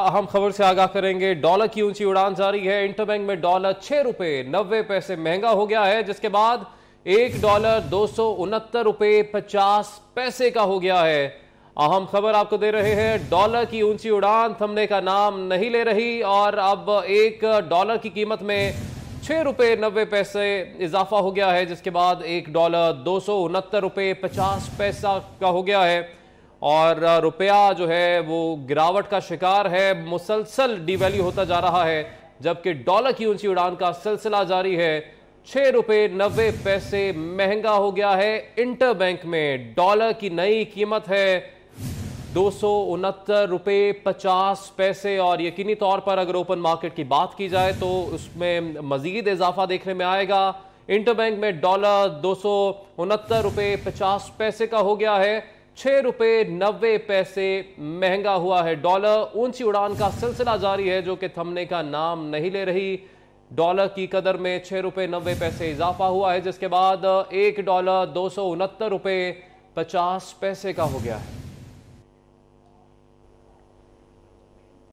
अहम खबर से आगाह करेंगे डॉलर की ऊंची उड़ान जारी है इंटरबैंक में डॉलर छह रुपए नब्बे पैसे महंगा हो गया है जिसके बाद एक डॉलर दो सौ उनहत्तर रुपए पचास पैसे का हो गया है अहम खबर आपको दे रहे हैं डॉलर की ऊंची उड़ान थमने का नाम नहीं ले रही और अब एक डॉलर की कीमत में छह रुपए नब्बे पैसे इजाफा हो गया है जिसके बाद एक डॉलर दो सौ उनहत्तर रुपए पचास पैसा का हो गया है और रुपया जो है वो गिरावट का शिकार है मुसलसल डिवैल्यू होता जा रहा है जबकि डॉलर की ऊंची उड़ान का सिलसिला जारी है छह रुपये नब्बे पैसे महंगा हो गया है इंटर बैंक में डॉलर की नई कीमत है दो सौ उनहत्तर रुपये पचास पैसे और यकीनी तौर पर अगर ओपन मार्केट की बात की जाए तो उसमें मजीद इजाफा देखने में आएगा इंटर बैंक में डॉलर दो सौ उनहत्तर रुपये पचास पैसे का हो गया है छह रुपए नब्बे पैसे महंगा हुआ है डॉलर ऊंची उड़ान का सिलसिला जारी है जो कि थमने का नाम नहीं ले रही डॉलर की कदर में छह रुपए नब्बे पैसे इजाफा हुआ है जिसके बाद एक डॉलर दो सौ उनहत्तर रुपए पचास पैसे का हो गया है